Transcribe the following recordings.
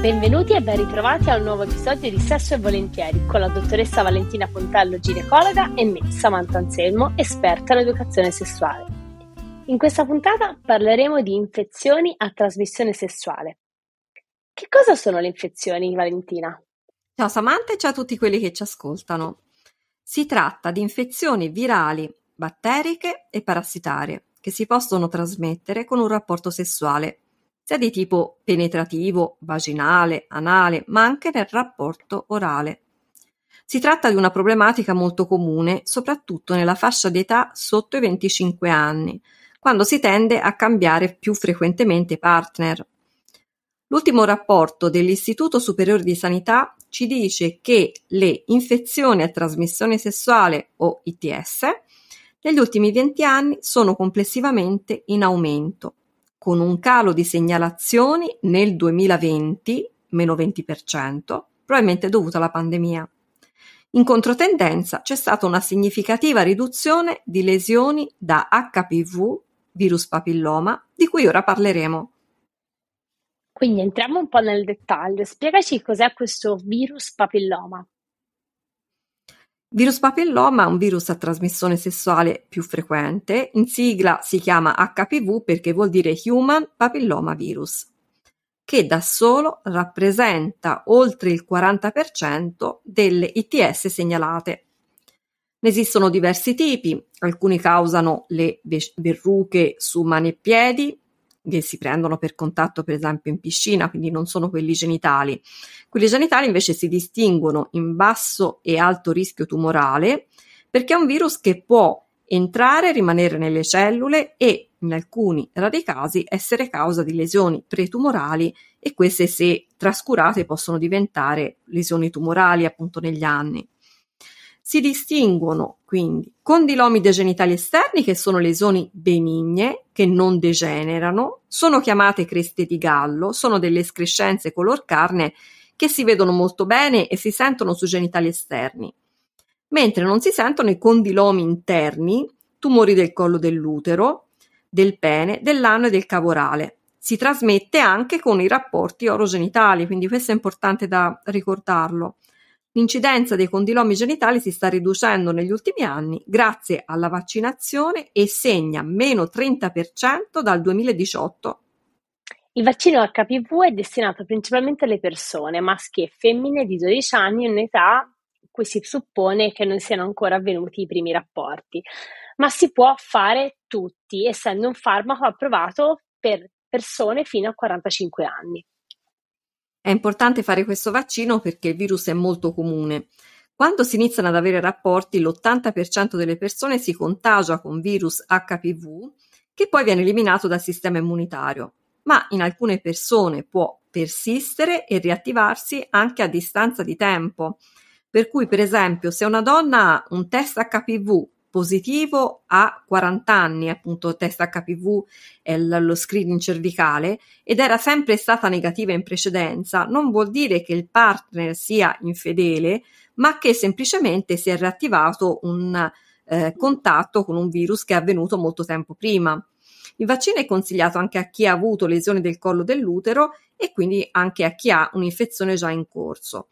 Benvenuti e ben ritrovati a un nuovo episodio di Sesso e Volentieri con la dottoressa Valentina Pontello, ginecologa, e me, Samantha Anselmo, esperta in educazione sessuale. In questa puntata parleremo di infezioni a trasmissione sessuale. Che cosa sono le infezioni, Valentina? Ciao Samantha e ciao a tutti quelli che ci ascoltano. Si tratta di infezioni virali, batteriche e parassitarie che si possono trasmettere con un rapporto sessuale sia di tipo penetrativo, vaginale, anale, ma anche nel rapporto orale. Si tratta di una problematica molto comune, soprattutto nella fascia di età sotto i 25 anni, quando si tende a cambiare più frequentemente partner. L'ultimo rapporto dell'Istituto Superiore di Sanità ci dice che le infezioni a trasmissione sessuale o ITS negli ultimi 20 anni sono complessivamente in aumento con un calo di segnalazioni nel 2020, meno 20%, probabilmente dovuto alla pandemia. In controtendenza c'è stata una significativa riduzione di lesioni da HPV, virus papilloma, di cui ora parleremo. Quindi entriamo un po' nel dettaglio, spiegaci cos'è questo virus papilloma. Virus papilloma è un virus a trasmissione sessuale più frequente, in sigla si chiama HPV perché vuol dire Human Papilloma Virus, che da solo rappresenta oltre il 40% delle ITS segnalate. Ne esistono diversi tipi, alcuni causano le verruche su mani e piedi, che si prendono per contatto per esempio in piscina, quindi non sono quelli genitali. Quelli genitali invece si distinguono in basso e alto rischio tumorale perché è un virus che può entrare, rimanere nelle cellule e in alcuni rari casi essere causa di lesioni pretumorali e queste se trascurate possono diventare lesioni tumorali appunto negli anni. Si distinguono quindi condilomide genitali esterni che sono lesioni benigne che non degenerano, sono chiamate creste di gallo, sono delle escrescenze color carne che si vedono molto bene e si sentono sui genitali esterni, mentre non si sentono i condilomi interni, tumori del collo dell'utero, del pene, dell'anno e del cavorale. Si trasmette anche con i rapporti orogenitali, quindi questo è importante da ricordarlo. L'incidenza dei condilomi genitali si sta riducendo negli ultimi anni grazie alla vaccinazione e segna meno 30% dal 2018. Il vaccino HPV è destinato principalmente alle persone, maschi e femmine di 12 anni in età in cui si suppone che non siano ancora avvenuti i primi rapporti, ma si può fare tutti, essendo un farmaco approvato per persone fino a 45 anni. È importante fare questo vaccino perché il virus è molto comune. Quando si iniziano ad avere rapporti, l'80% delle persone si contagia con virus HPV che poi viene eliminato dal sistema immunitario, ma in alcune persone può persistere e riattivarsi anche a distanza di tempo. Per cui, per esempio, se una donna ha un test HPV positivo a 40 anni, appunto test HPV è lo screening cervicale, ed era sempre stata negativa in precedenza, non vuol dire che il partner sia infedele, ma che semplicemente si è riattivato un eh, contatto con un virus che è avvenuto molto tempo prima. Il vaccino è consigliato anche a chi ha avuto lesioni del collo dell'utero e quindi anche a chi ha un'infezione già in corso.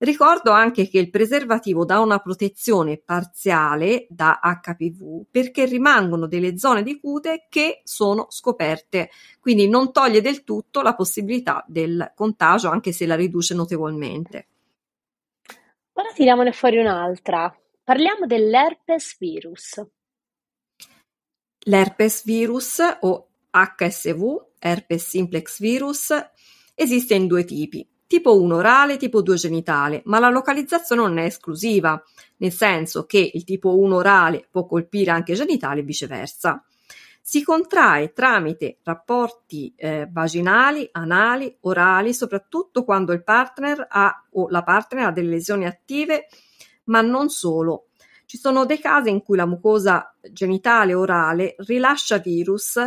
Ricordo anche che il preservativo dà una protezione parziale da HPV perché rimangono delle zone di cute che sono scoperte, quindi non toglie del tutto la possibilità del contagio anche se la riduce notevolmente. Ora tiriamone fuori un'altra. Parliamo dell'herpes virus. L'herpes virus o HSV, herpes simplex virus, esiste in due tipi tipo 1 orale, tipo 2 genitale, ma la localizzazione non è esclusiva, nel senso che il tipo 1 orale può colpire anche genitale e viceversa. Si contrae tramite rapporti eh, vaginali, anali, orali, soprattutto quando il partner ha o la partner ha delle lesioni attive, ma non solo. Ci sono dei casi in cui la mucosa genitale orale rilascia virus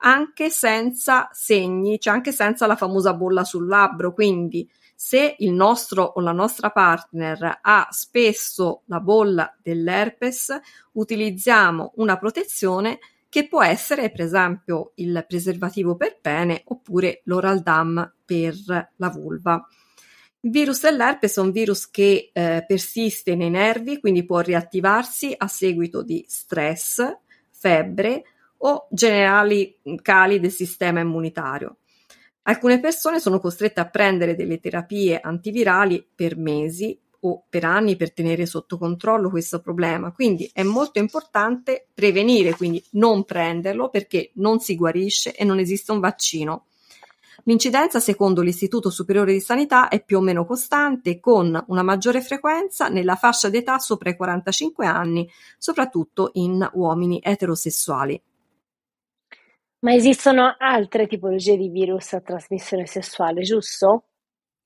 anche senza segni, cioè anche senza la famosa bolla sul labbro. Quindi, se il nostro o la nostra partner ha spesso la bolla dell'herpes, utilizziamo una protezione che può essere per esempio il preservativo per pene oppure l'oral dam per la vulva. Il virus dell'herpes è un virus che eh, persiste nei nervi, quindi può riattivarsi a seguito di stress, febbre, o generali mm, cali del sistema immunitario. Alcune persone sono costrette a prendere delle terapie antivirali per mesi o per anni per tenere sotto controllo questo problema. Quindi è molto importante prevenire, quindi non prenderlo perché non si guarisce e non esiste un vaccino. L'incidenza, secondo l'Istituto Superiore di Sanità, è più o meno costante, con una maggiore frequenza nella fascia d'età sopra i 45 anni, soprattutto in uomini eterosessuali. Ma esistono altre tipologie di virus a trasmissione sessuale, giusto?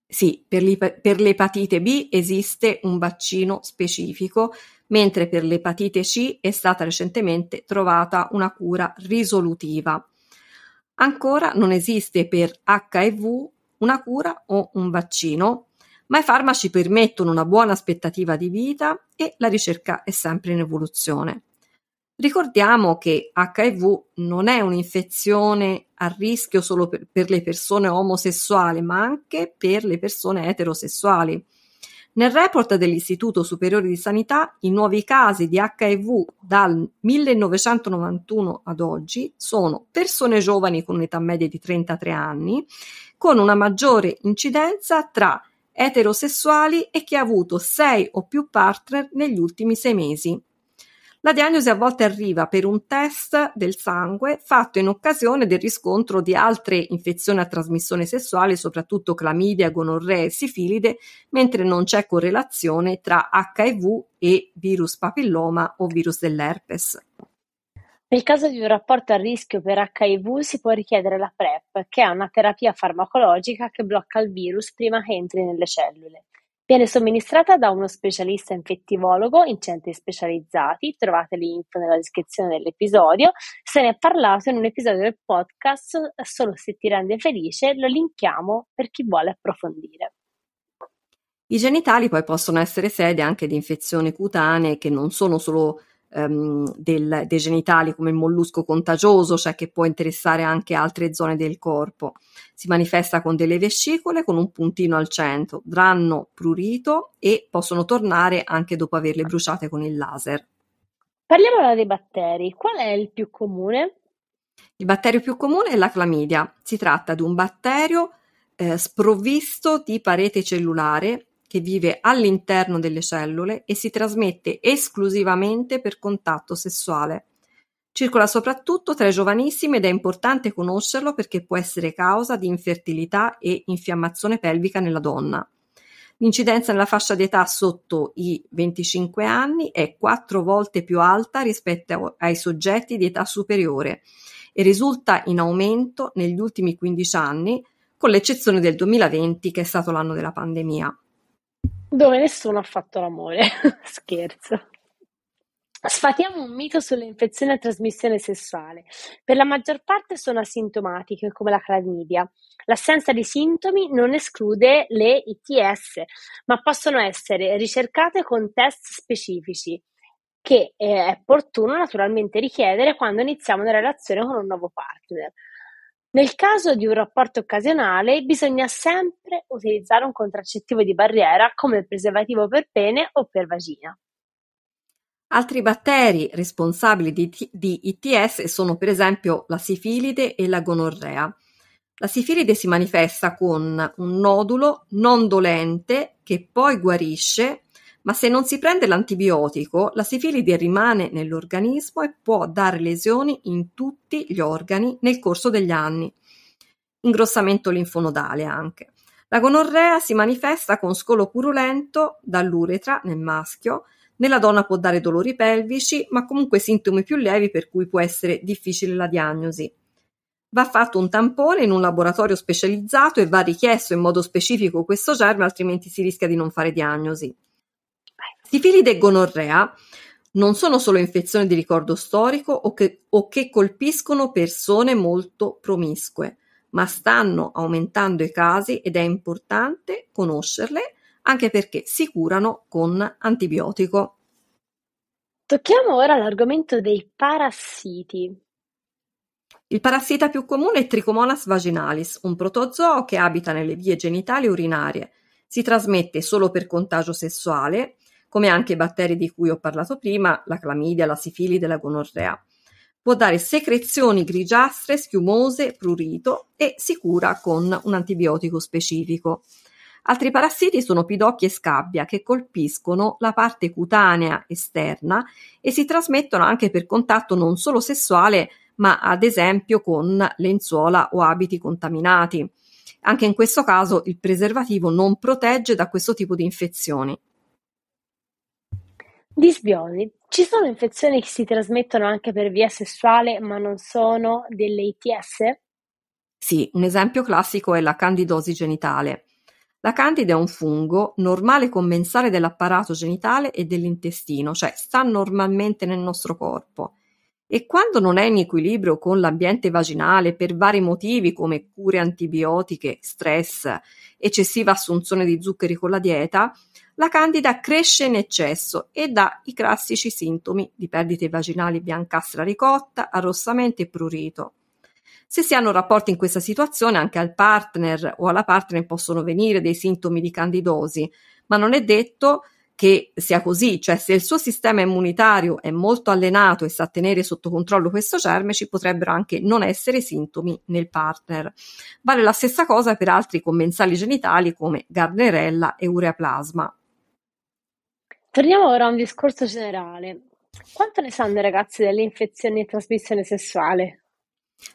Sì, per, l'ip- per l'epatite B esiste un vaccino specifico, mentre per l'epatite C è stata recentemente trovata una cura risolutiva. Ancora non esiste per HIV una cura o un vaccino, ma i farmaci permettono una buona aspettativa di vita e la ricerca è sempre in evoluzione. Ricordiamo che HIV non è un'infezione a rischio solo per, per, le persone omosessuali, ma anche per le persone eterosessuali. Nel report dell'Istituto Superiore di Sanità, i nuovi casi di HIV dal 1991 ad oggi sono persone giovani con un'età media di 33 anni, con una maggiore incidenza tra eterosessuali e che ha avuto sei o più partner negli ultimi sei mesi. La diagnosi a volte arriva per un test del sangue fatto in occasione del riscontro di altre infezioni a trasmissione sessuale, soprattutto clamidia, gonorrea e sifilide, mentre non c'è correlazione tra HIV e virus papilloma o virus dell'herpes. Nel caso di un rapporto a rischio per HIV si può richiedere la PrEP, che è una terapia farmacologica che blocca il virus prima che entri nelle cellule. Viene somministrata da uno specialista infettivologo in centri specializzati, trovate l'info nella descrizione dell'episodio, se ne è parlato in un episodio del podcast, solo se ti rende felice lo linkiamo per chi vuole approfondire. I genitali poi possono essere sede anche di infezioni cutanee che non sono solo ehm, del, dei genitali come il mollusco contagioso, cioè che può interessare anche altre zone del corpo. Si manifesta con delle vescicole con un puntino al centro, dranno prurito e possono tornare anche dopo averle bruciate con il laser. Parliamo ora dei batteri. Qual è il più comune? Il batterio più comune è la clamidia. Si tratta di un batterio eh, sprovvisto di parete cellulare che vive all'interno delle cellule e si trasmette esclusivamente per contatto sessuale. Circola soprattutto tra i giovanissimi ed è importante conoscerlo perché può essere causa di infertilità e infiammazione pelvica nella donna. L'incidenza nella fascia di età sotto i 25 anni è quattro volte più alta rispetto ai soggetti di età superiore e risulta in aumento negli ultimi 15 anni, con l'eccezione del 2020 che è stato l'anno della pandemia. Dove nessuno ha fatto l'amore. Scherzo. Sfatiamo un mito sulle infezioni a trasmissione sessuale. Per la maggior parte sono asintomatiche, come la clamidia. L'assenza di sintomi non esclude le ITS, ma possono essere ricercate con test specifici che eh, è opportuno naturalmente richiedere quando iniziamo una relazione con un nuovo partner. Nel caso di un rapporto occasionale bisogna sempre utilizzare un contraccettivo di barriera come preservativo per pene o per vagina. Altri batteri responsabili di, di ITS sono per esempio la sifilide e la gonorrea. La sifilide si manifesta con un nodulo non dolente che poi guarisce ma se non si prende l'antibiotico la sifilide rimane nell'organismo e può dare lesioni in tutti gli organi nel corso degli anni. Ingrossamento linfonodale anche. La gonorrea si manifesta con scolo purulento dall'uretra nel maschio, nella donna può dare dolori pelvici, ma comunque sintomi più lievi per cui può essere difficile la diagnosi. Va fatto un tampone in un laboratorio specializzato e va richiesto in modo specifico questo germe, altrimenti si rischia di non fare diagnosi. Tifilide e gonorrea non sono solo infezioni di ricordo storico o che, o che colpiscono persone molto promiscue, ma stanno aumentando i casi ed è importante conoscerle anche perché si curano con antibiotico. Tocchiamo ora l'argomento dei parassiti. Il parassita più comune è Trichomonas vaginalis, un protozoo che abita nelle vie genitali urinarie. Si trasmette solo per contagio sessuale come anche i batteri di cui ho parlato prima, la clamidia, la sifilide, la gonorrea. Può dare secrezioni grigiastre, schiumose, prurito e si cura con un antibiotico specifico. Altri parassiti sono pidocchi e scabbia che colpiscono la parte cutanea esterna e si trasmettono anche per contatto non solo sessuale, ma ad esempio con lenzuola o abiti contaminati. Anche in questo caso il preservativo non protegge da questo tipo di infezioni. Disbiosi. Ci sono infezioni che si trasmettono anche per via sessuale, ma non sono delle ITS? Sì, un esempio classico è la candidosi genitale. La candida è un fungo normale commensale dell'apparato genitale e dell'intestino, cioè sta normalmente nel nostro corpo. E quando non è in equilibrio con l'ambiente vaginale per vari motivi come cure antibiotiche, stress, eccessiva assunzione di zuccheri con la dieta, la candida cresce in eccesso e dà i classici sintomi di perdite vaginali biancastra ricotta, arrossamento e prurito. Se si hanno rapporti in questa situazione, anche al partner o alla partner possono venire dei sintomi di candidosi, ma non è detto che sia così, cioè se il suo sistema immunitario è molto allenato e sa tenere sotto controllo questo germe, ci potrebbero anche non essere sintomi nel partner. Vale la stessa cosa per altri commensali genitali come gardnerella e ureaplasma. Torniamo ora a un discorso generale. Quanto ne sanno i ragazzi delle infezioni di trasmissione sessuale?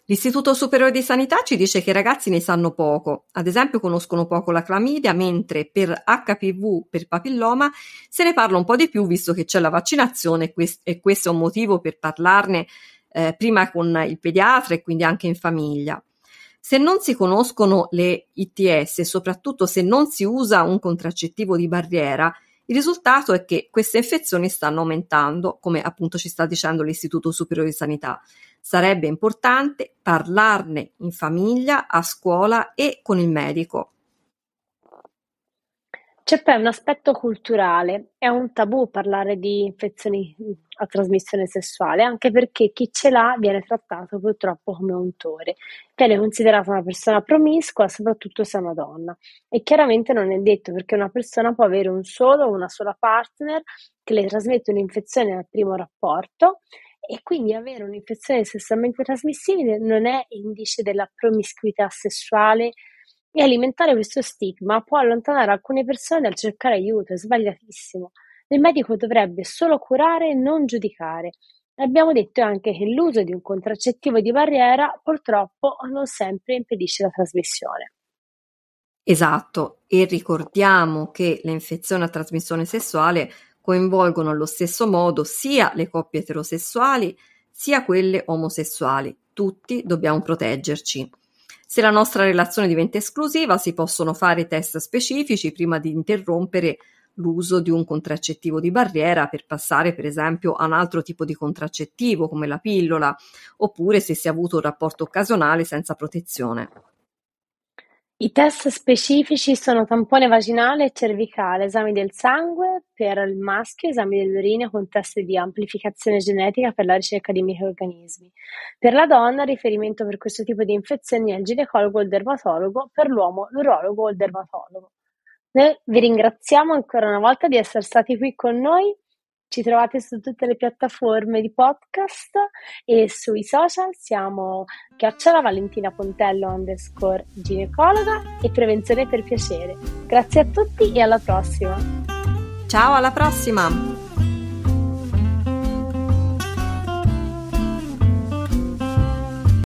L'Istituto Superiore di Sanità ci dice che i ragazzi ne sanno poco, ad esempio conoscono poco la clamidia, mentre per HPV, per papilloma, se ne parla un po' di più visto che c'è la vaccinazione e questo è un motivo per parlarne eh, prima con il pediatra e quindi anche in famiglia. Se non si conoscono le ITS e soprattutto se non si usa un contraccettivo di barriera, il risultato è che queste infezioni stanno aumentando, come appunto ci sta dicendo l'Istituto Superiore di Sanità. Sarebbe importante parlarne in famiglia, a scuola e con il medico. C'è cioè, poi un aspetto culturale, è un tabù parlare di infezioni a trasmissione sessuale, anche perché chi ce l'ha viene trattato purtroppo come un tore, viene considerata una persona promiscua, soprattutto se è una donna. E chiaramente non è detto perché una persona può avere un solo, o una sola partner che le trasmette un'infezione al primo rapporto e quindi avere un'infezione sessualmente trasmissibile non è indice della promiscuità sessuale e alimentare questo stigma può allontanare alcune persone dal cercare aiuto, è sbagliatissimo. Il medico dovrebbe solo curare e non giudicare. Abbiamo detto anche che l'uso di un contraccettivo di barriera purtroppo non sempre impedisce la trasmissione. Esatto, e ricordiamo che le infezioni a trasmissione sessuale coinvolgono allo stesso modo sia le coppie eterosessuali sia quelle omosessuali. Tutti dobbiamo proteggerci. Se la nostra relazione diventa esclusiva, si possono fare test specifici prima di interrompere l'uso di un contraccettivo di barriera per passare per esempio a un altro tipo di contraccettivo come la pillola, oppure se si è avuto un rapporto occasionale senza protezione. I test specifici sono tampone vaginale e cervicale, esami del sangue per il maschio, esami dell'urina con test di amplificazione genetica per la ricerca di microorganismi. Per la donna, riferimento per questo tipo di infezioni è il ginecologo o il dermatologo, per l'uomo l'urologo o il dermatologo. Noi vi ringraziamo ancora una volta di essere stati qui con noi ci trovate su tutte le piattaforme di podcast e sui social siamo chiacciola Valentina Pontello underscore ginecologa e prevenzione per piacere. Grazie a tutti e alla prossima. Ciao, alla prossima!